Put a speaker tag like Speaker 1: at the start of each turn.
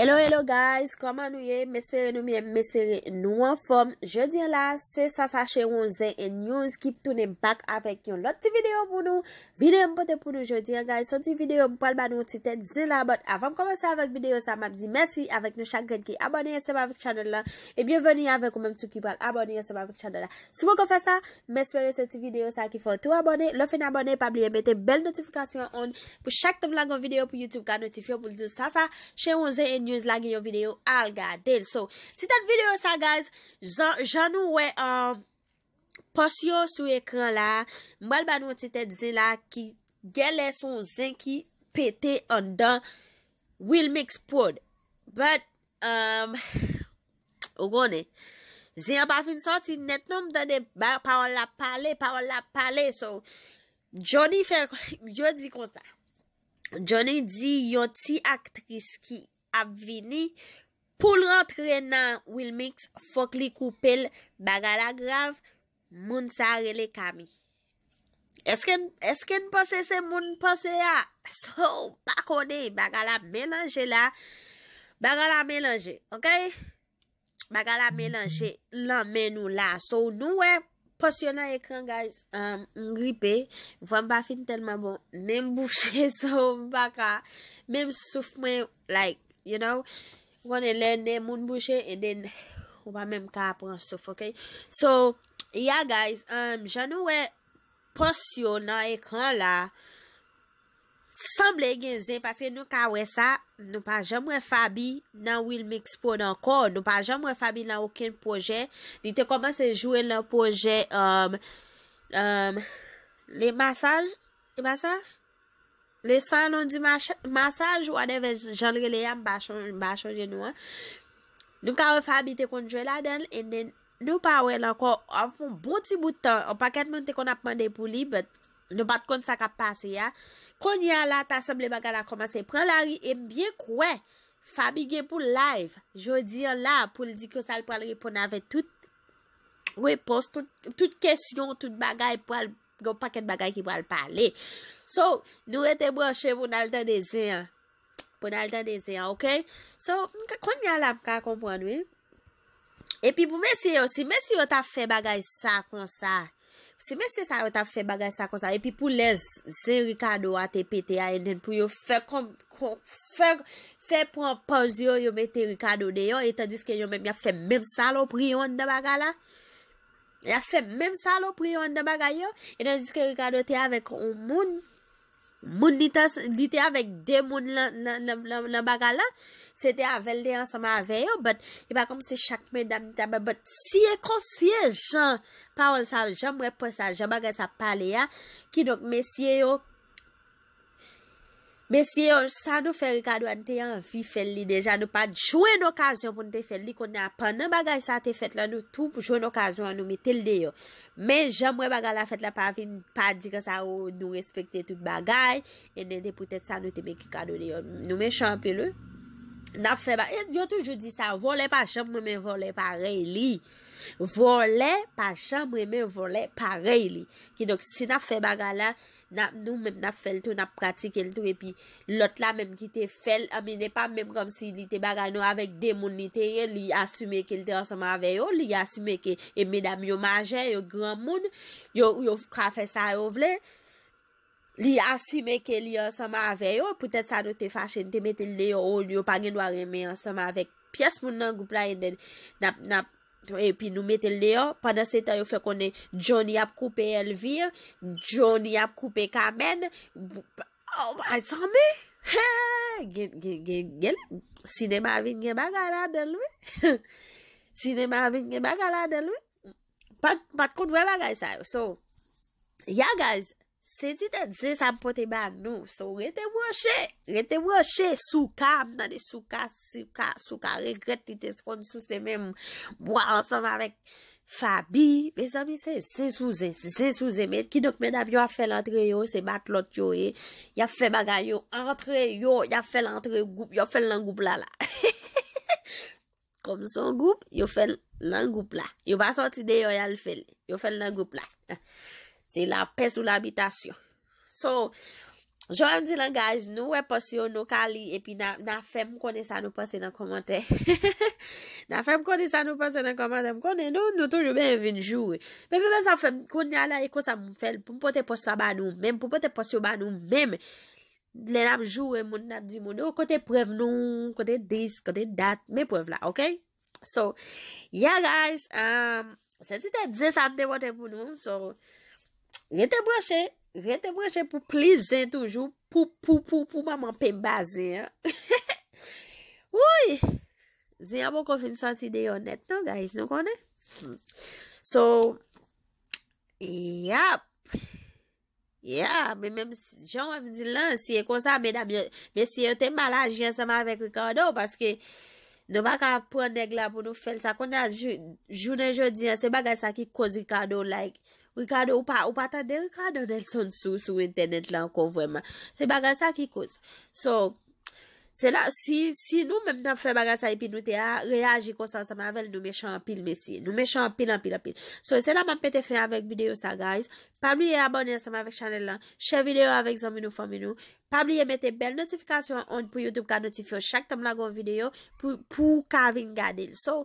Speaker 1: Hello, hello guys, koman nou ye? Mespere nou miye, mespere nou an fom Je di an la, se sa sa che ronzen En yon skip toune bak avèk yon Lot ti video pou nou, video mpote Pou nou je di an la, son ti video pou pal Ban nou ti tet zi la, but avèm koman sa Avèk video sa, m ap di mersi avèk nou chakren Ki abonye yon sema avèk chanel la E bienveni avèk ou mèm sou ki pal abonye yon sema avèk chanel la Se moun kon fè sa, mespere Se ti video sa ki fò tou abonye, lò fè n'abonye Pabliye, mette bel notifikasyon Pou chak yon slag yon video al gade. So, se te videyo sa, guys, jan nou we um, posyo sou ekran la, mbal ba nou se te dze la ki gel le son zin ki pete an dan Wilmix Prod. But, um, ogone, zi an pa fin sot si net nou mdane parol la pale, parol la pale, so joni fe, joni di kon sa, joni di yoti aktris ki ap vini, pou l rentre nan Wilmix, fok li koupel bagala grav moun sa rele kami eske n posese moun posese ya? so, bako dey, bagala menanje la bagala menanje ok? bagala menanje lan menou la so nou we, posyonan ekran guys m um, gripe vwam ba fin telman bon nem bouchen so baka mem soufme like You know, we want to learn de moun boucher e de ou pa mèm ka apren souf, ok? So, yeah guys, um, jan nou we posyo nan ekran la, sanble genzen, paske nou ka we sa, nou pa jan mwen Fabi nan Wilm Xpon anko, nou pa jan mwen Fabi nan ouken proje, di te komanse jwè nan proje, um, um, le masaj, le masaj? Le san nan di masaj wane ve jan releyam bachon genou an. Nou ka wè Fabi te konjwe la den. En den nou pa wè lanko avon bon ti boutan. An pa ket moun te kon ap mande pou li. Bet nou bat kon sa kap pase ya. Kon yon la tasem le bagay la komanse. Pren lari embyen kwe. Fabi gen pou live. Jou di an la pou li di kosal pou al repon ave tout. Ou e pos tout question tout bagay pou al repon. Gyo paket bagay ki w al pale. So, nou rete broche voun al ta dese ya. Voun al ta dese ya, ok? So, kon mya la pka kompran we. E pi pou mese yo, si mese yo ta fe bagay sa kon sa. Si mese yo ta fe bagay sa kon sa. E pi pou les, se Ricardo a te pete a en den. Pou yo fe kom, fe, fe propon yo yo me te Ricardo de yo. E ta diske yo men mi a fe mem salopri yon da bagala. Ya fe menm sa lo priyon de bagay yo. E nan diske rikado te avèk ou moun. Moun li te avèk de moun nan bagay la. Se te avèl de yon seman avè yo. Bat, yon e pa kom se chak men dami tabè. Bat, siye konsiye jan. Paron sa, jan mwè pou sa. Jan bagay sa pale ya. Ki dok mesye yo. Mè si yo sa nou fèl kado an te yon vi fèl li dejan nou pa djouen okasyon pou nou te fèl li kou nan apan nan bagay sa te fèt la nou tou pou djouen okasyon an nou mè tel deyo. Mè jan mwen bagay la fèt la pa vin pa di ka sa ou nou respekte tout bagay en dey dey pou tèt sa nou te mè ki kado deyo. Nou mè chan apè lè. Yo toujou di sa, vole pa chan mwen men vole parey li. Vole pa chan mwen men vole parey li. Ki nok si na fe baga la, nou men na fel tou, na pratike l tou. E pi lot la menm ki te fel, a mi ne pa menm kom si li te baga nou avek de moun li te ye, li asume ke li te ansama ave yo, li asume ke e medam yo maje, yo gran moun, yo krafesay yo vle. li asime ke li ansama ave yo, pwetet sa nou te fache, te metel le yo, ou li yo pa gen wareme ansama ave, piyes moun nan goup la yon den, nap, nap, epi nou metel le yo, pwena se ta yo fe konen, Johnny ap koupe Elvir, Johnny ap koupe Kamen, oh my son me, he, gen, gen, gen, gen, sinema avin gen bagala delwe, sinema avin gen bagala delwe, pat, pat koun wewa guys a yo, so, ya guys, ya guys, Se di de ze sa mpote ba nou, sou rete mwoshe, rete mwoshe, sou kam nan de sou ka, sou ka, sou ka, rekrete li te spon sou semen mwa ansanm avek Fabi. Me zami se, se sou ze, se sou ze met, ki dok men ap yo a fel antre yo, se bat lot yo e, ya fel baga yo, antre yo, ya fel antre yo, yo fel lan goup la la. Kom son goup, yo fel lan goup la, yo ba sot ide yo ya l fel, yo fel lan goup la. Se la pes ou la bitasyon. So, jo an di lan, guys, nou we posyon nou kali, epi nan fe mkone sa nou posyon nan komante. Nan fe mkone sa nou posyon nan komante, mkone nou nou toujou ben vin jure. Pepebe sa fe mkone la e kon sa mwen fel, pou mpote posyon ba nou, mem pou mpote posyon ba nou, mem lena mjure moun ap di moun, ou kote prev nou, kote dis, kote dat, me oh, prev non, la, ok? So, yeah, guys, um, se ti te 10 sabde wote pou nou, so... Rete broche, rete broche pou plizen toujou, pou, pou, pou, pou maman pe mbaze, an. Ouye, zi yon moun kon finisansi de yon net nou, guys, nou konen? Hmm. So, yap, yap, men menm, joun mwen di lan, si ye konsa beda, men si ye te mala, jyen seman vek Ricardo, paske, nou bakan pou an deg la pou nou fel, sa konen jounen jodyen, se bagan sa ki kouz Ricardo, like, Ou patande, wika donel son sou sou internet la an kon vweman. Se baganse a ki kouz. So, se la, si nou memp tèm fè baganse a epi nou te reagi konsan se mavel, nou me chan pil mesi. Nou me chan pilan pila pil. So, se la, man pè te fè avèk video sa, guys. Pabliye abonè se ma vek chanel la. Che videyo avèk zon minou fò minou. Pabliye metè bel notifikasyon on pw Youtube ka notifyo chak tam la gwo videyo pou kavin gade. So...